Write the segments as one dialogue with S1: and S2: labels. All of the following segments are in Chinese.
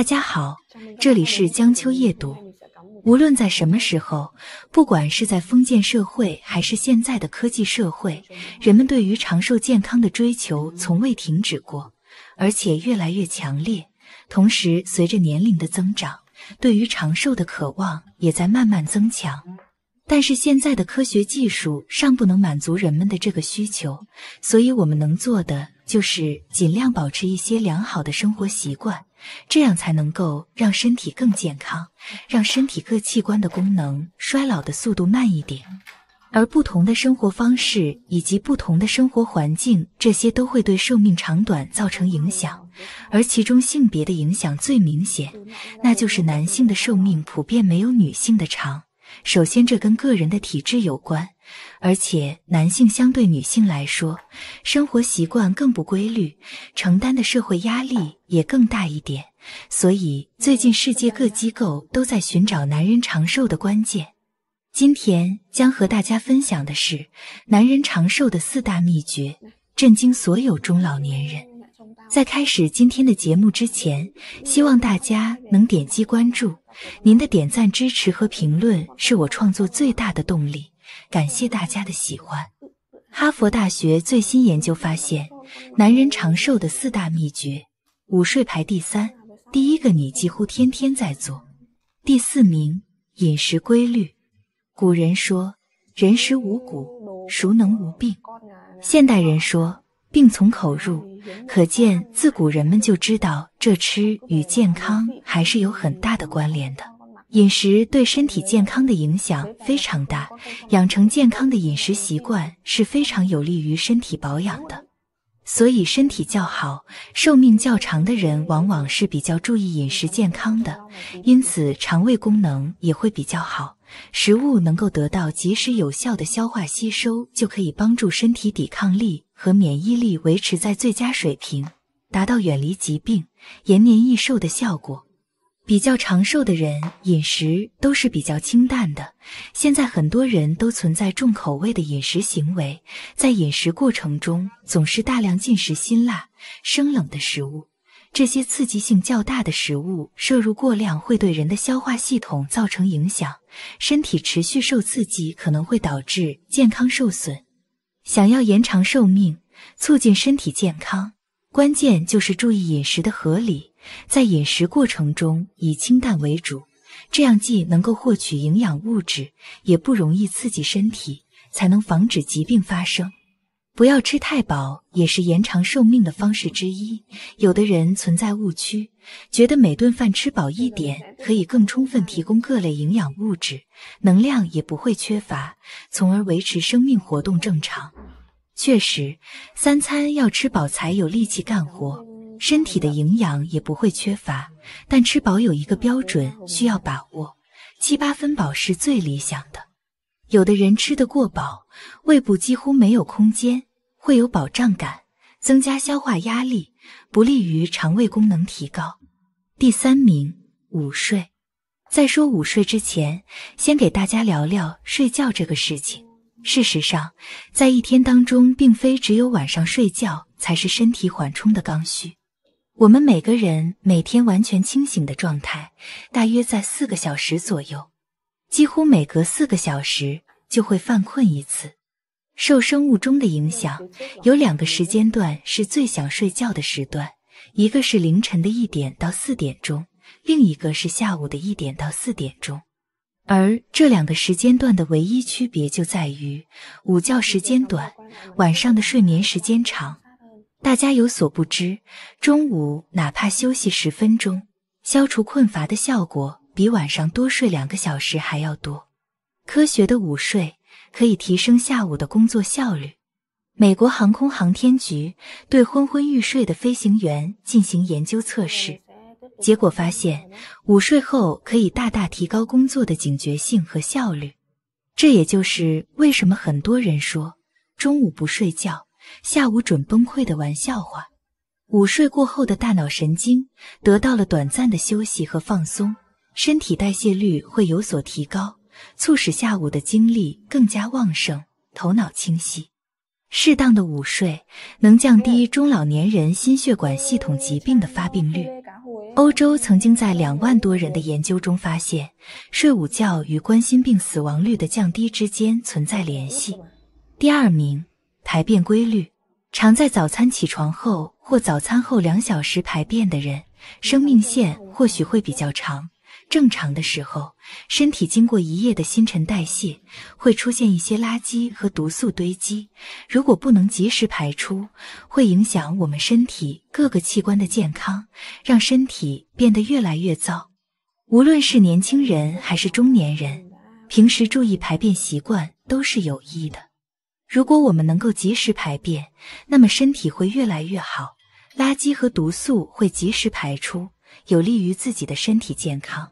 S1: 大家好，这里是江秋夜读。无论在什么时候，不管是在封建社会还是现在的科技社会，人们对于长寿健康的追求从未停止过，而且越来越强烈。同时，随着年龄的增长，对于长寿的渴望也在慢慢增强。但是，现在的科学技术尚不能满足人们的这个需求，所以我们能做的就是尽量保持一些良好的生活习惯。这样才能够让身体更健康，让身体各器官的功能衰老的速度慢一点。而不同的生活方式以及不同的生活环境，这些都会对寿命长短造成影响。而其中性别的影响最明显，那就是男性的寿命普遍没有女性的长。首先，这跟个人的体质有关。而且，男性相对女性来说，生活习惯更不规律，承担的社会压力也更大一点。所以，最近世界各机构都在寻找男人长寿的关键。今天将和大家分享的是男人长寿的四大秘诀，震惊所有中老年人。在开始今天的节目之前，希望大家能点击关注。您的点赞、支持和评论是我创作最大的动力。感谢大家的喜欢。哈佛大学最新研究发现，男人长寿的四大秘诀，午睡排第三，第一个你几乎天天在做。第四名，饮食规律。古人说：“人食五谷，孰能无病？”现代人说：“病从口入。”可见，自古人们就知道这吃与健康还是有很大的关联的。饮食对身体健康的影响非常大，养成健康的饮食习惯是非常有利于身体保养的。所以，身体较好、寿命较长的人，往往是比较注意饮食健康的，因此肠胃功能也会比较好。食物能够得到及时有效的消化吸收，就可以帮助身体抵抗力和免疫力维持在最佳水平，达到远离疾病、延年益寿的效果。比较长寿的人饮食都是比较清淡的。现在很多人都存在重口味的饮食行为，在饮食过程中总是大量进食辛辣、生冷的食物。这些刺激性较大的食物摄入过量，会对人的消化系统造成影响。身体持续受刺激，可能会导致健康受损。想要延长寿命、促进身体健康，关键就是注意饮食的合理。在饮食过程中以清淡为主，这样既能够获取营养物质，也不容易刺激身体，才能防止疾病发生。不要吃太饱也是延长寿命的方式之一。有的人存在误区，觉得每顿饭吃饱一点可以更充分提供各类营养物质，能量也不会缺乏，从而维持生命活动正常。确实，三餐要吃饱才有力气干活。身体的营养也不会缺乏，但吃饱有一个标准需要把握，七八分饱是最理想的。有的人吃得过饱，胃部几乎没有空间，会有饱胀感，增加消化压力，不利于肠胃功能提高。第三名，午睡。在说午睡之前，先给大家聊聊睡觉这个事情。事实上，在一天当中，并非只有晚上睡觉才是身体缓冲的刚需。我们每个人每天完全清醒的状态大约在四个小时左右，几乎每隔四个小时就会犯困一次。受生物钟的影响，有两个时间段是最想睡觉的时段，一个是凌晨的一点到四点钟，另一个是下午的一点到四点钟。而这两个时间段的唯一区别就在于，午觉时间短，晚上的睡眠时间长。大家有所不知，中午哪怕休息十分钟，消除困乏的效果比晚上多睡两个小时还要多。科学的午睡可以提升下午的工作效率。美国航空航天局对昏昏欲睡的飞行员进行研究测试，结果发现，午睡后可以大大提高工作的警觉性和效率。这也就是为什么很多人说中午不睡觉。下午准崩溃的玩笑话，午睡过后的大脑神经得到了短暂的休息和放松，身体代谢率会有所提高，促使下午的精力更加旺盛，头脑清晰。适当的午睡能降低中老年人心血管系统疾病的发病率。欧洲曾经在两万多人的研究中发现，睡午觉与冠心病死亡率的降低之间存在联系。第二名。排便规律，常在早餐起床后或早餐后两小时排便的人，生命线或许会比较长。正常的时候，身体经过一夜的新陈代谢，会出现一些垃圾和毒素堆积，如果不能及时排出，会影响我们身体各个器官的健康，让身体变得越来越糟。无论是年轻人还是中年人，平时注意排便习惯都是有益的。如果我们能够及时排便，那么身体会越来越好，垃圾和毒素会及时排出，有利于自己的身体健康。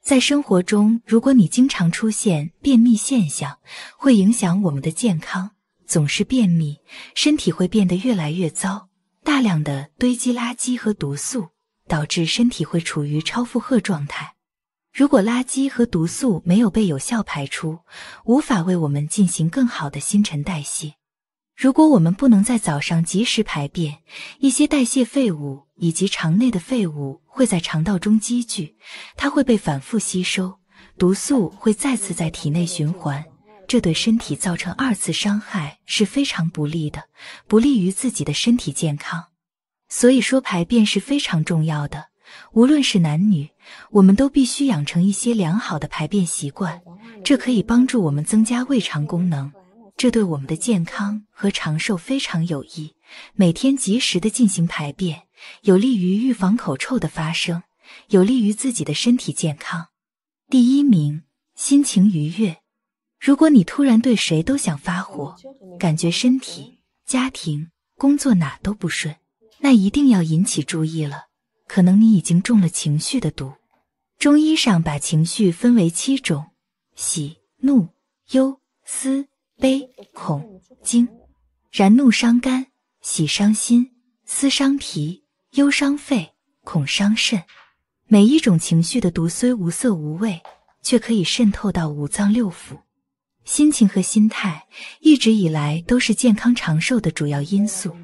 S1: 在生活中，如果你经常出现便秘现象，会影响我们的健康。总是便秘，身体会变得越来越糟，大量的堆积垃圾和毒素，导致身体会处于超负荷状态。如果垃圾和毒素没有被有效排出，无法为我们进行更好的新陈代谢。如果我们不能在早上及时排便，一些代谢废物以及肠内的废物会在肠道中积聚，它会被反复吸收，毒素会再次在体内循环，这对身体造成二次伤害是非常不利的，不利于自己的身体健康。所以说，排便是非常重要的。无论是男女，我们都必须养成一些良好的排便习惯，这可以帮助我们增加胃肠功能，这对我们的健康和长寿非常有益。每天及时的进行排便，有利于预防口臭的发生，有利于自己的身体健康。第一名，心情愉悦。如果你突然对谁都想发火，感觉身体、家庭、工作哪都不顺，那一定要引起注意了。可能你已经中了情绪的毒。中医上把情绪分为七种：喜、怒、忧、思、悲、恐、惊。然怒伤肝，喜伤心，思伤脾，忧伤肺，恐伤肾。每一种情绪的毒虽无色无味，却可以渗透到五脏六腑。心情和心态一直以来都是健康长寿的主要因素。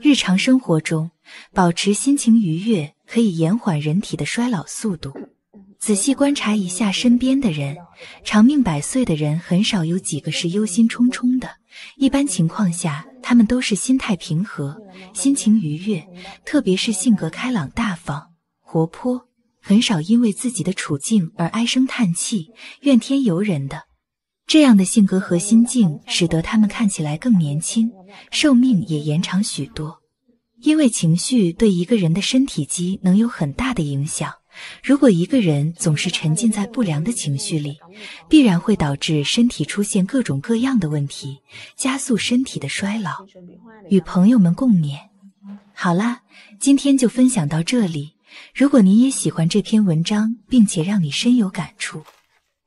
S1: 日常生活中。保持心情愉悦，可以延缓人体的衰老速度。仔细观察一下身边的人，长命百岁的人很少有几个是忧心忡忡的。一般情况下，他们都是心态平和、心情愉悦，特别是性格开朗、大方、活泼，很少因为自己的处境而唉声叹气、怨天尤人的。这样的性格和心境，使得他们看起来更年轻，寿命也延长许多。因为情绪对一个人的身体机能有很大的影响，如果一个人总是沉浸在不良的情绪里，必然会导致身体出现各种各样的问题，加速身体的衰老。与朋友们共勉。好啦，今天就分享到这里。如果您也喜欢这篇文章，并且让你深有感触，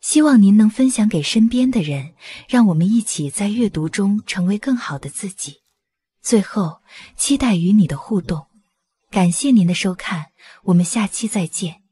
S1: 希望您能分享给身边的人，让我们一起在阅读中成为更好的自己。最后，期待与你的互动，感谢您的收看，我们下期再见。